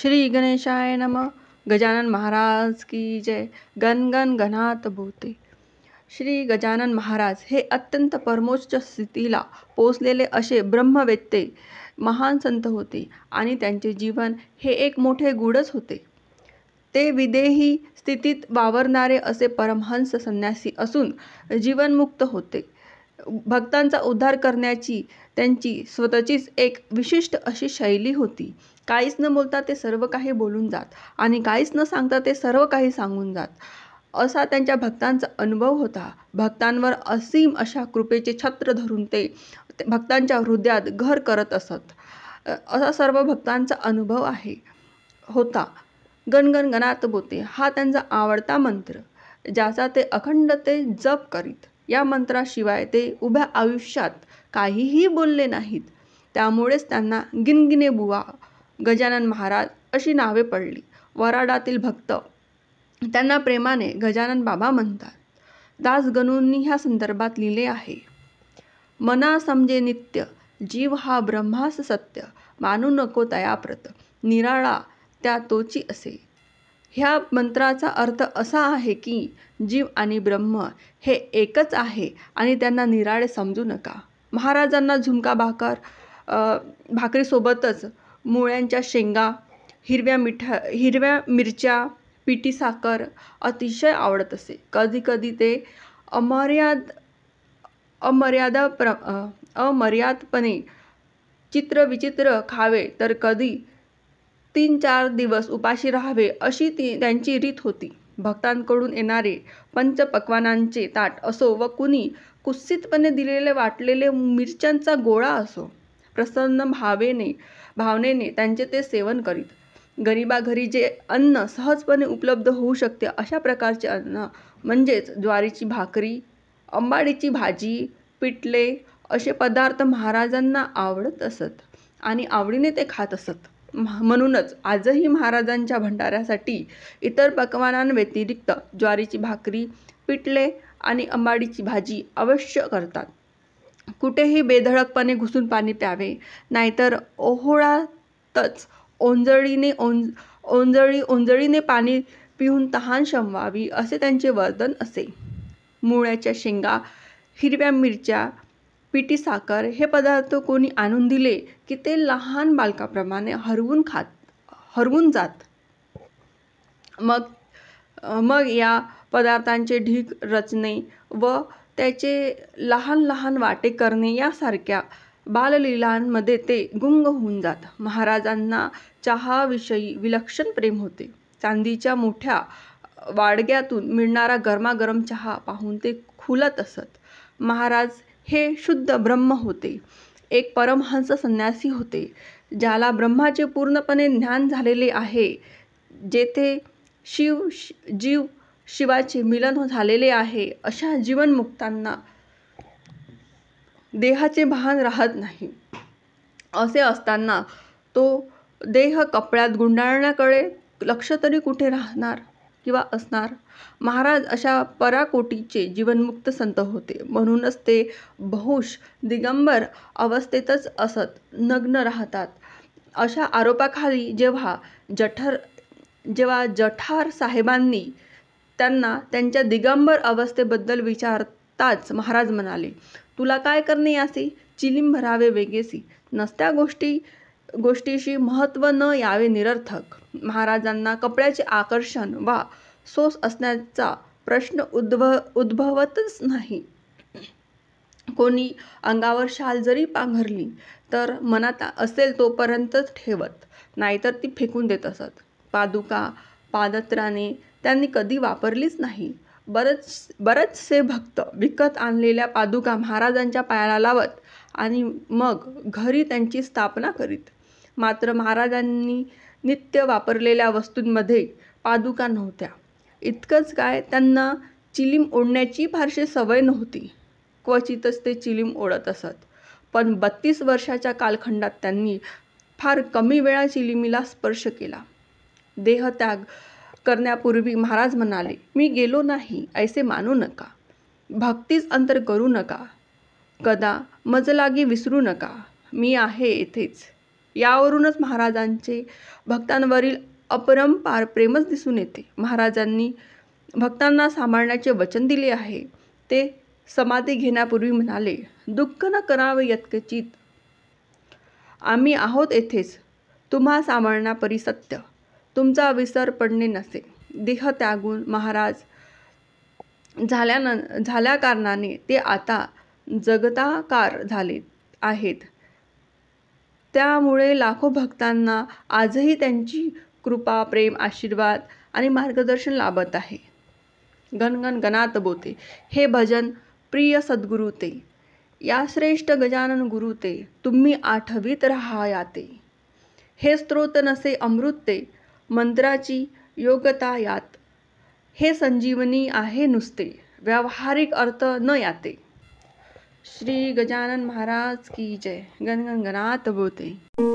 श्री गणेशाय नम गजानन महाराज की जय गन गणात भूते। श्री गजानन महाराज हे अत्यंत परमोच्च स्थितीला पोचलेले असे ब्रह्मवेत्ते महान संत होते आणि त्यांचे जीवन हे एक मोठे गुडच होते ते विदेही स्थितीत वावरणारे असे परमहंस संन्यासी असून जीवनमुक्त होते भक्तांचा उद्धार करण्याची त्यांची स्वतःचीच एक विशिष्ट अशी शैली होती काहीच न बोलता ते सर्व काही बोलून जात आणि काहीच न सांगता ते सर्व काही सांगून जात असा त्यांच्या भक्तांचा अनुभव होता भक्तांवर असीम अशा कृपेचे छत्र धरून ते भक्तांच्या हृदयात घर करत असत असा सर्व भक्तांचा अनुभव आहे होता गणगण गणात बोते हा त्यांचा आवडता मंत्र ज्याचा ते अखंड ते जप करीत या मंत्राशिवाय ते उभ्या आयुष्यात काहीही बोलले नाहीत त्यामुळेच त्यांना गिनगिने बुवा गजानन महाराज अशी नावे पडली वराडातील भक्त त्यांना प्रेमाने गजानन बाबा म्हणतात दासगणूंनी ह्या संदर्भात लिहिले आहे मना समजे नित्य जीव हा ब्रह्मास सत्य मानू नको तयाप्रत निराळा त्या तोची असे ह्या मंत्राचा अर्थ असा आहे की जीव आणि ब्रह्म हे एकच आहे आणि त्यांना निराळे समजू नका महाराजांना झुमका भाकर भाकरीसोबतच मुळ्यांच्या शेंगा हिरव्या मिठा हिरव्या मिरच्या पिठी साखर अतिशय आवडत असे कधीकधी ते अमर्याद अमर्यादा प्र अमर्यादपणे चित्रविचित्र खावे तर कधी तीन चार दिवस उपाशी राहावे अशी ती त्यांची रीत होती भक्तांकडून येणारे पंचपक्वानांचे ताट असो व कुणी कुस्सितपणे दिलेले वाटलेले मिरच्यांचा गोळा असो प्रसन्न भावेने भावनेने त्यांचे ते सेवन करीत गरिबाघरी जे अन्न सहजपणे उपलब्ध होऊ शकते अशा प्रकारचे अन्न म्हणजेच ज्वारीची भाकरी अंबाडीची भाजी पिठले असे पदार्थ महाराजांना आवडत असत आणि आवडीने ते खात असत म्हणूनच आजही महाराजांच्या भंडाऱ्यासाठी इतर पकवानांव्यतिरिक्त ज्वारीची भाकरी पिठले आणि अंबाडीची भाजी अवश्य करतात कुठेही बेधडकपणे घुसून पाणी प्यावे नाहीतर ओहोळातच ओंजळीने ओंज ओंजळी ओंजळीने पाणी पिऊन तहान शमवावी असे त्यांचे वर्तन असे मुळ्याच्या शेंगा हिरव्या मिरच्या पिठी साखर हे पदार्थ कोणी आणून दिले की ते लहान बालकाप्रमाणे हरवून खात हरवून जात मग मग या पदार्थांचे ढीग रचणे व त्याचे लहान लहान वाटे करणे यासारख्या बाललीलांमध्ये ते गुंग होऊन जात महाराजांना चहाविषयी विलक्षण प्रेम होते चांदीच्या मोठ्या वाडग्यातून मिळणारा गरमागरम चहा पाहून ते खुलत असत महाराज हे शुद्ध ब्रह्म होते एक परमहंस संन्यासी होते ज्याला ब्रह्माचे पूर्णपणे ज्ञान झालेले आहे जेथे शिव जीव शिवाचे मिलन झालेले आहे अशा जीवनमुक्तांना देहाचे भान राहत नाही असे असताना तो देह कपड्यात गुंडाळण्याकडे लक्ष तरी कुठे राहणार किंवा असणार महाराज अशा पराकोटीचे जीवनमुक्त संत होते म्हणूनच ते बहुश दिगंबर अवस्थेतच असत नग्न राहतात अशा आरोपाखाली जेव्हा जठर जेव्हा जठार साहेबांनी त्यांना त्यांच्या दिगंबर अवस्थेबद्दल विचारताच महाराज म्हणाले तुला काय करणे असे चिलीम भरावे वेगेसी नसत्या गोष्टी गोष्टीशी महत्त्व न यावे निरर्थक महाराजांना कपड्याचे आकर्षण वा सोस असण्याचा प्रश्न उद्भव उद्भवतच नाही कोणी अंगावर शाल जरी पांघरली तर मनात असेल तोपर्यंतच ठेवत नाहीतर ती फेकून देत असत पादुका पादत्राणे त्यांनी कधी वापरलीच नाही बरच बरेचसे भक्त विकत आणलेल्या पादुका महाराजांच्या पायाला लावत आणि मग घरी त्यांची स्थापना करीत मात्र महाराजांनी नित्य वापरलेल्या वस्तूंमध्ये पादुका नव्हत्या इतकंच काय त्यांना चिलीम ओढण्याची फारशी सवय नव्हती क्वचितच ते चिलीम ओढत असत पण बत्तीस वर्षाच्या कालखंडात त्यांनी फार कमी वेळा चिलिमीला स्पर्श केला देहत्याग करण्यापूर्वी महाराज म्हणाले मी गेलो नाही ऐसे मानू नका भक्तीच अंतर करू नका कदा मजलागी विसरू नका मी आहे येथेच यावरूनच महाराजांचे भक्तांवरील अपरंपार प्रेमच दिसून येते महाराजांनी भक्तांना सांभाळण्याचे वचन दिले आहे ते समाधी घेण्यापूर्वी म्हणाले दुःख न करावे यत्कचित आम्ही आहोत येथेच तुम्हा सांभाळणा सत्य तुमचा विसर पडणे नसे देह त्यागून महाराज झाल्यान झाल्या कारणाने ते आता जगताकार झाले आहेत त्यामुळे लाखो भक्तांना आजही त्यांची कृपा प्रेम आशीर्वाद आणि मार्गदर्शन लाभत आहे गणगण गणात बोते हे भजन प्रिय सद्गुरुते ते या श्रेष्ठ गजानन गुरुते ते तुम्ही आठवीत रहा याते हे स्त्रोत नसे अमृत ते मंत्राची योग्यता यात हे संजीवनी आहे नुसते व्यावहारिक अर्थ न याते श्री गजानन महाराज की जय गणगणगणात बोते